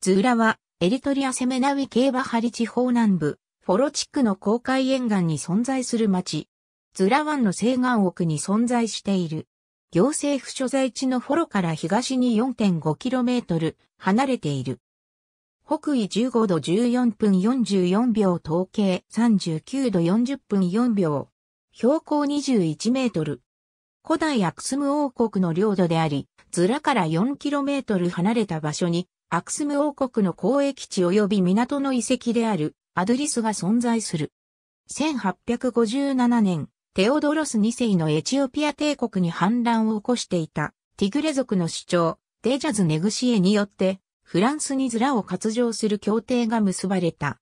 ズーラは、エリトリアセメナウィ系バハリ地方南部、フォロ地区の公海沿岸に存在する町。ズラ湾の西岸奥に存在している。行政府所在地のフォロから東に 4.5km 離れている。北緯15度14分44秒統計39度40分4秒。標高21メートル。古代アクスム王国の領土であり、ズラから 4km 離れた場所にアクスム王国の交易地及び港の遺跡であるアドリスが存在する。1857年、テオドロス2世のエチオピア帝国に反乱を起こしていたティグレ族の主張、デジャズ・ネグシエによって、フランスにズラを割譲する協定が結ばれた。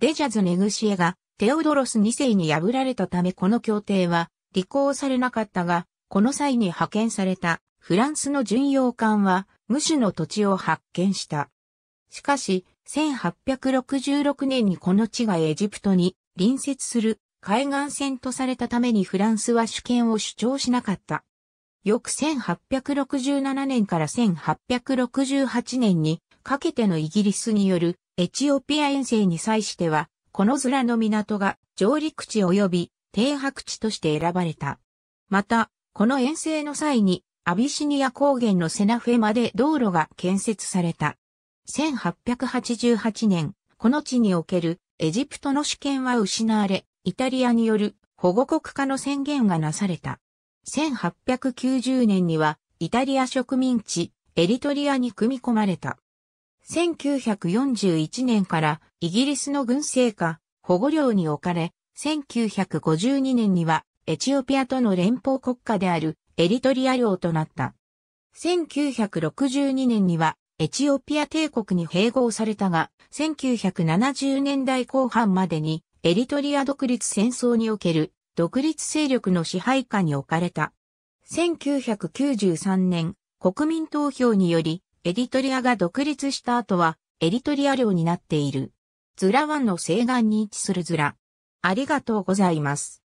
デジャズ・ネグシエがテオドロス2世に破られたためこの協定は履行されなかったが、この際に派遣されたフランスの巡洋艦は無種の土地を発見した。しかし、1866年にこの地がエジプトに隣接する海岸線とされたためにフランスは主権を主張しなかった。翌1867年から1868年にかけてのイギリスによるエチオピア遠征に際しては、この面の港が上陸地及び停泊地として選ばれた。また、この遠征の際にアビシニア高原のセナフェまで道路が建設された。1888年、この地におけるエジプトの主権は失われ、イタリアによる保護国化の宣言がなされた。1890年にはイタリア植民地エリトリアに組み込まれた。1941年からイギリスの軍政下保護領に置かれ、1952年にはエチオピアとの連邦国家であるエリトリア領となった。1962年にはエチオピア帝国に併合されたが、1970年代後半までにエリトリア独立戦争における独立勢力の支配下に置かれた。1993年、国民投票により、エリトリアが独立した後は、エリトリア領になっている。ズラ湾の西岸に位置するズラ。ありがとうございます。